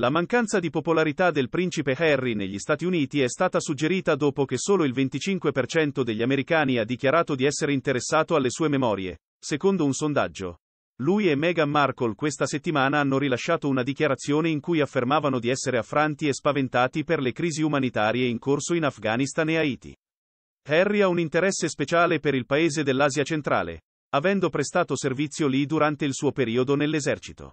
La mancanza di popolarità del principe Harry negli Stati Uniti è stata suggerita dopo che solo il 25% degli americani ha dichiarato di essere interessato alle sue memorie, secondo un sondaggio. Lui e Meghan Markle questa settimana hanno rilasciato una dichiarazione in cui affermavano di essere affranti e spaventati per le crisi umanitarie in corso in Afghanistan e Haiti. Harry ha un interesse speciale per il paese dell'Asia centrale, avendo prestato servizio lì durante il suo periodo nell'esercito.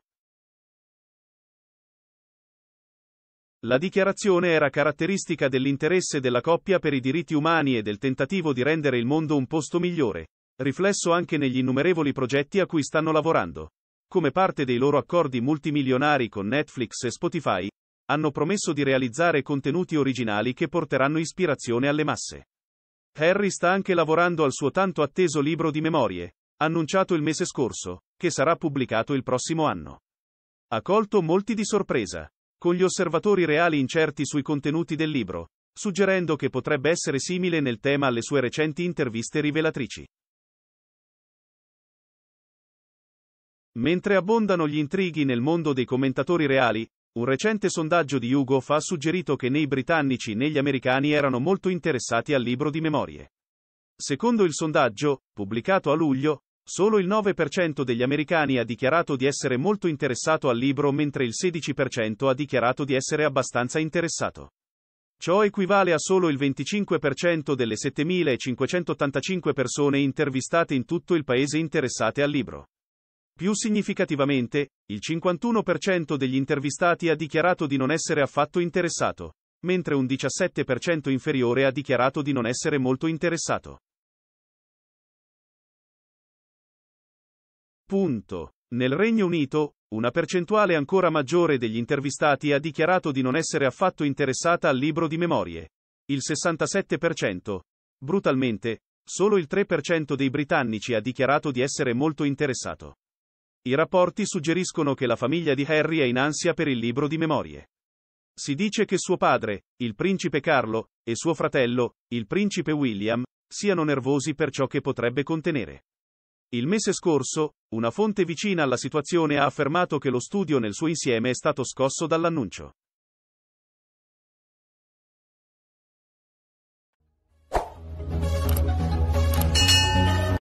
La dichiarazione era caratteristica dell'interesse della coppia per i diritti umani e del tentativo di rendere il mondo un posto migliore, riflesso anche negli innumerevoli progetti a cui stanno lavorando. Come parte dei loro accordi multimilionari con Netflix e Spotify, hanno promesso di realizzare contenuti originali che porteranno ispirazione alle masse. Harry sta anche lavorando al suo tanto atteso libro di memorie, annunciato il mese scorso, che sarà pubblicato il prossimo anno. Ha colto molti di sorpresa con gli osservatori reali incerti sui contenuti del libro, suggerendo che potrebbe essere simile nel tema alle sue recenti interviste rivelatrici. Mentre abbondano gli intrighi nel mondo dei commentatori reali, un recente sondaggio di Hugo fa suggerito che né i britannici né gli americani erano molto interessati al libro di memorie. Secondo il sondaggio, pubblicato a luglio, Solo il 9% degli americani ha dichiarato di essere molto interessato al libro mentre il 16% ha dichiarato di essere abbastanza interessato. Ciò equivale a solo il 25% delle 7.585 persone intervistate in tutto il paese interessate al libro. Più significativamente, il 51% degli intervistati ha dichiarato di non essere affatto interessato, mentre un 17% inferiore ha dichiarato di non essere molto interessato. Punto. Nel Regno Unito, una percentuale ancora maggiore degli intervistati ha dichiarato di non essere affatto interessata al libro di memorie. Il 67%. Brutalmente, solo il 3% dei britannici ha dichiarato di essere molto interessato. I rapporti suggeriscono che la famiglia di Harry è in ansia per il libro di memorie. Si dice che suo padre, il principe Carlo, e suo fratello, il principe William, siano nervosi per ciò che potrebbe contenere. Il mese scorso, una fonte vicina alla situazione ha affermato che lo studio nel suo insieme è stato scosso dall'annuncio.